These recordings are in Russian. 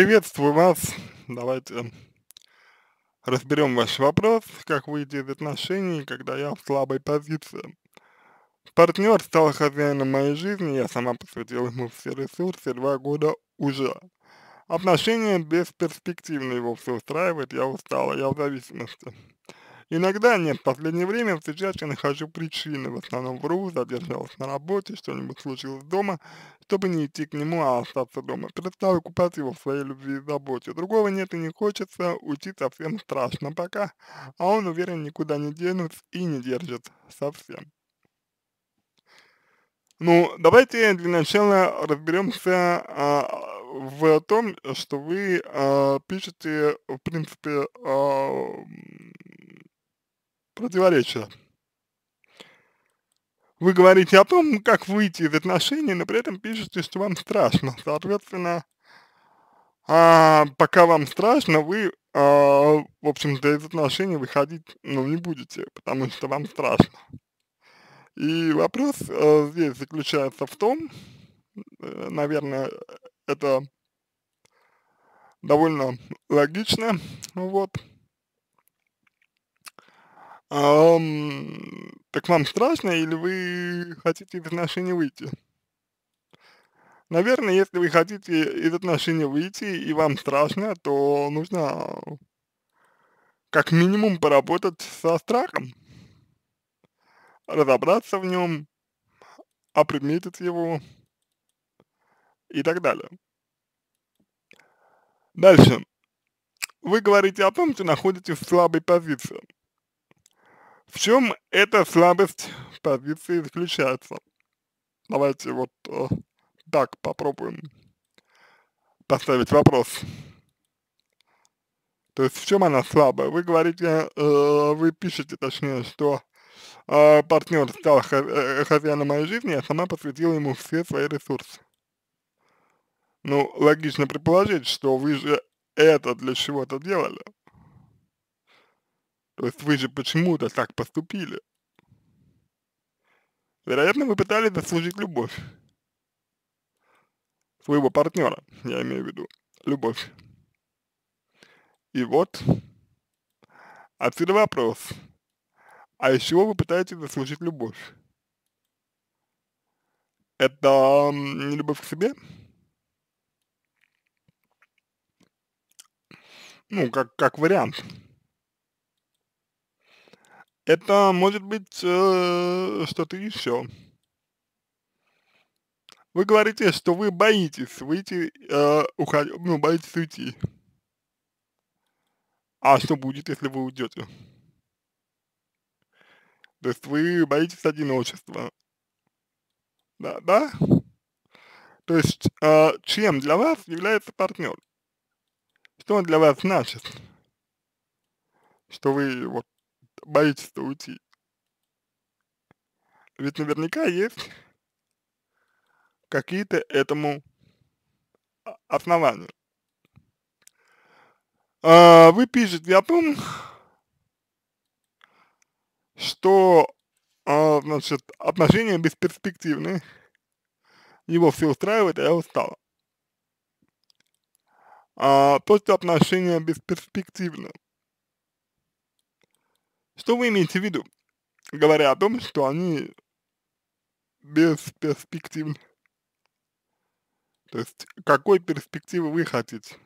Приветствую вас. Давайте разберем ваш вопрос, как выйти из отношений, когда я в слабой позиции. Партнер стал хозяином моей жизни, я сама посвятила ему все ресурсы, два года уже. Отношения бесперспективны, его все устраивает, я устала, я в зависимости. Иногда нет, в последнее время в я нахожу причины, в основном вру, задержалась на работе, что-нибудь случилось дома, чтобы не идти к нему, а остаться дома. Перестал купаться его в своей любви и заботе. Другого нет и не хочется, уйти совсем страшно пока, а он уверен никуда не денется и не держит совсем. Ну, давайте для начала разберемся а, в том, что вы а, пишете, в принципе, а, противоречия. Вы говорите о том, как выйти из отношений, но при этом пишете, что вам страшно. Соответственно, а, пока вам страшно, вы, а, в общем-то, из отношений выходить, ну, не будете, потому что вам страшно. И вопрос а, здесь заключается в том, э, наверное, это довольно логично, вот, Ам, так вам страшно или вы хотите из отношений выйти? Наверное, если вы хотите из отношений выйти и вам страшно, то нужно как минимум поработать со страхом, разобраться в нем, опредметить его и так далее. Дальше. Вы говорите о том, что находитесь в слабой позиции. В чем эта слабость позиции заключается? Давайте вот э, так попробуем поставить вопрос. То есть в чем она слабая? Вы говорите, э, вы пишете точнее, что э, партнер стал э, хозяином моей жизни, я а сама посвятила ему все свои ресурсы. Ну, логично предположить, что вы же это для чего-то делали. То есть вы же почему-то так поступили. Вероятно, вы пытались заслужить любовь своего партнера, я имею в виду, любовь. И вот отсюда вопрос. А из чего вы пытаетесь заслужить любовь? Это не любовь к себе? Ну, как, как вариант это может быть, э, что-то еще. Вы говорите, что вы боитесь выйти, э, уходить, ну, боитесь уйти. А что будет, если вы уйдете? То есть вы боитесь одиночества. Да, да? То есть, э, чем для вас является партнер? Что он для вас значит? Что вы вот боитесь-то уйти? Ведь наверняка есть какие-то этому основания. А, вы пишете о том, что а, значит, отношения бесперспективны, его все устраивает, а я устала. А, то, что отношения бесперспективны, что вы имеете в виду, говоря о том, что они бесперспективны? То есть, какой перспективы вы хотите?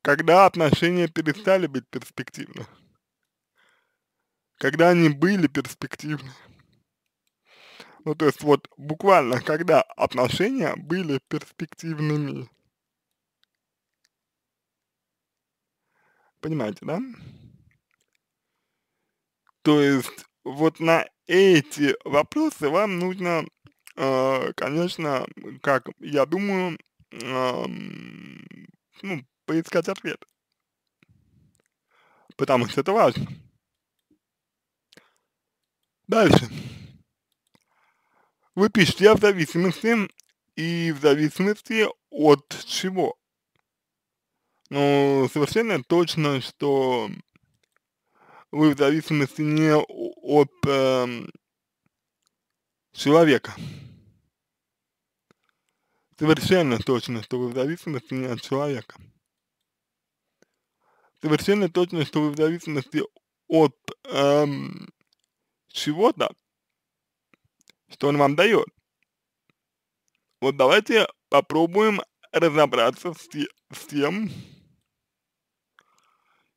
Когда отношения перестали быть перспективны? Когда они были перспективны? Ну, то есть, вот буквально, когда отношения были перспективными? Понимаете, да? То есть вот на эти вопросы вам нужно, э, конечно, как я думаю, э, ну, поискать ответ. Потому что это важно. Дальше. Вы пишете «я в зависимости» и в зависимости от чего. Ну, совершенно точно, что вы в зависимости не от э, человека. Совершенно точно, что вы в зависимости не от человека. Совершенно точно, что вы в зависимости от э, чего-то, что он вам дает. Вот давайте попробуем разобраться с, с тем,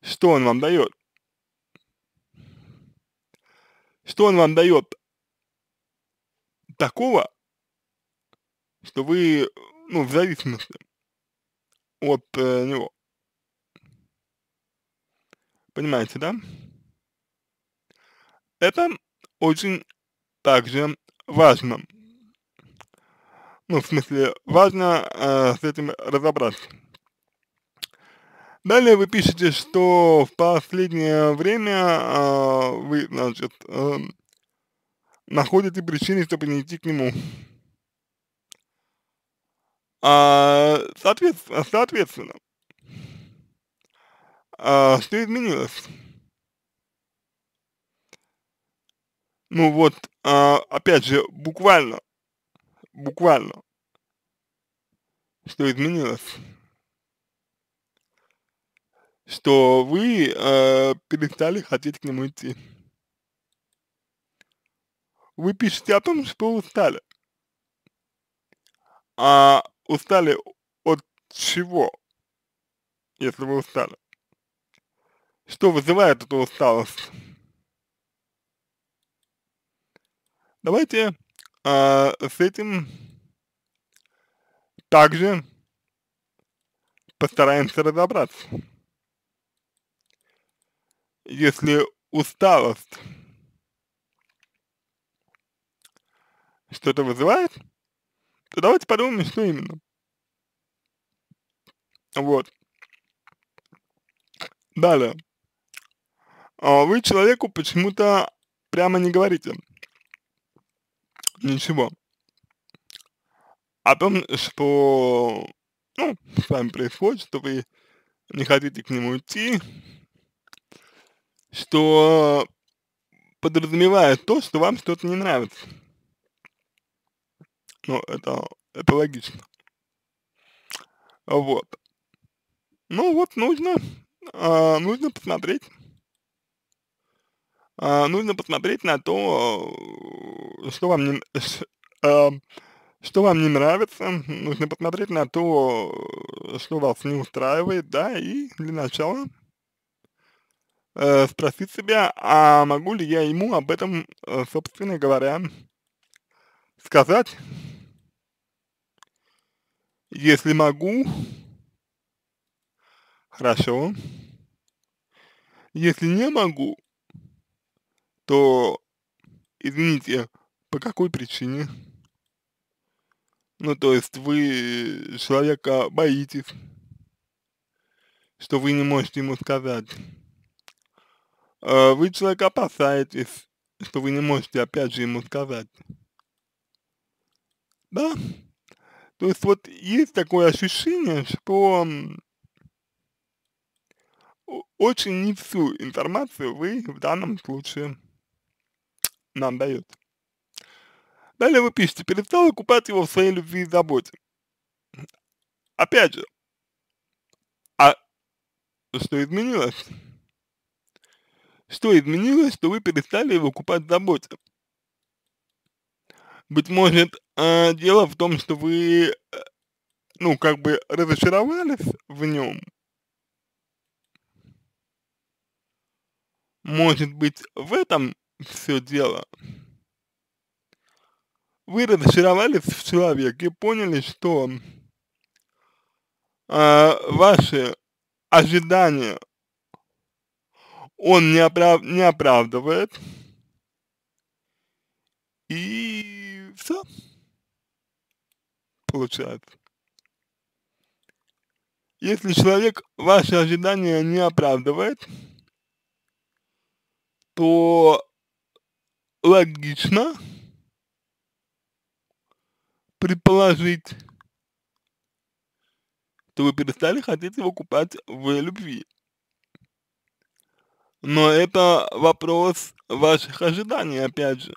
что он вам дает. Что он вам дает такого, что вы, ну, в зависимости от э, него. Понимаете, да? Это очень также важно. Ну, в смысле, важно э, с этим разобраться. Далее вы пишете, что в последнее время э, вы, значит, э, находите причины, чтобы не идти к нему. А, соответственно, соответственно а, что изменилось? Ну вот, а, опять же, буквально, буквально, что изменилось? что вы э, перестали хотеть к нему идти. Вы пишете о том, что устали. А устали от чего, если вы устали? Что вызывает эту усталость? Давайте э, с этим также постараемся разобраться если усталость что-то вызывает, то давайте подумаем, что именно. Вот. Далее. А вы человеку почему-то прямо не говорите ничего о том, что ну, с вами происходит, что вы не хотите к нему идти, что подразумевает то, что вам что-то не нравится. Ну, это, это логично. Вот. Ну вот, нужно, э, нужно посмотреть. Э, нужно посмотреть на то, что вам не, э, что вам не нравится. Нужно посмотреть на то, что вас не устраивает, да, и для начала э, спросить себя, а могу ли я ему об этом, э, собственно говоря, сказать? Если могу, хорошо. Если не могу, то, извините, по какой причине? Ну, то есть вы человека боитесь, что вы не можете ему сказать. Э, вы человек опасаетесь, что вы не можете опять же ему сказать. Да? То есть вот есть такое ощущение, что очень не всю информацию вы в данном случае нам даете. Далее вы пишете, перестала купать его в своей любви и заботе. Опять же, а что изменилось? Что изменилось, что вы перестали его купать в заботе? Быть может, э, дело в том, что вы, э, ну, как бы разочаровались в нем. Может быть, в этом все дело. Вы разочаровались в человеке, поняли, что э, ваши ожидания он не, оправ... не оправдывает. И все. Получается. Если человек ваши ожидания не оправдывает, то логично предположить, что вы перестали хотеть его купать в любви. Но это вопрос ваших ожиданий, опять же.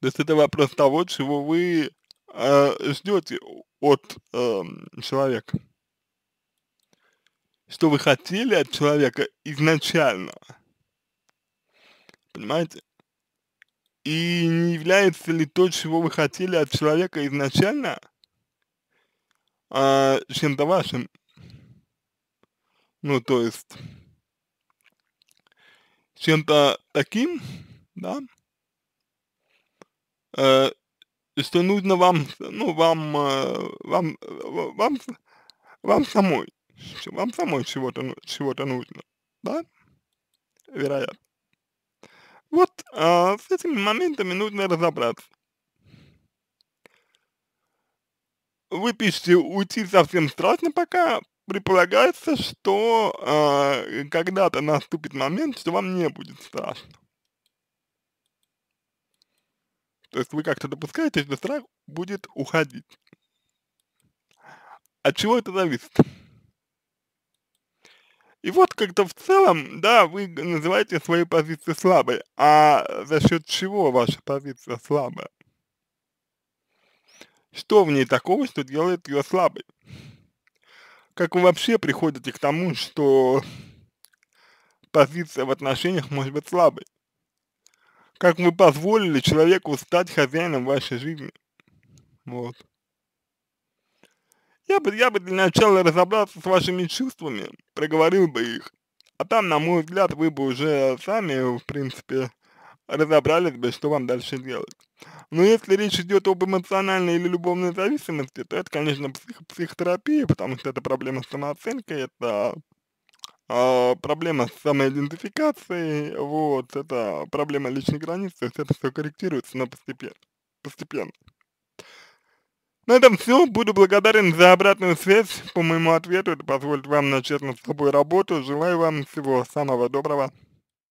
То есть это вопрос того, чего вы э, ждете от э, человека. Что вы хотели от человека изначально. Понимаете? И не является ли то, чего вы хотели от человека изначально, э, чем-то вашим. Ну, то есть чем-то таким, да, э, что нужно вам, ну, вам, э, вам, вам, вам самой, вам самой чего-то ну, чего то нужно, да, вероятно. Вот э, с этими моментами нужно разобраться. Вы пишете, уйти совсем страшно пока, предполагается, что э, когда-то наступит момент, что вам не будет страшно. То есть вы как-то допускаете, что страх будет уходить. От чего это зависит? И вот как-то в целом, да, вы называете свою позицию слабой, а за счет чего ваша позиция слабая? Что в ней такого, что делает ее слабой? Как вы вообще приходите к тому, что позиция в отношениях может быть слабой? Как вы позволили человеку стать хозяином вашей жизни? Вот. Я бы, я бы для начала разобрался с вашими чувствами, проговорил бы их. А там, на мой взгляд, вы бы уже сами, в принципе, разобрались бы, что вам дальше делать. Но ну, если речь идет об эмоциональной или любовной зависимости, то это, конечно, псих психотерапия, потому что это проблема с самооценкой, это э, проблема с самоидентификацией, вот, это проблема личных границ, то есть это все корректируется, но постепенно. постепенно. На этом все. Буду благодарен за обратную связь по моему ответу. Это позволит вам начать над собой работу. Желаю вам всего самого доброго.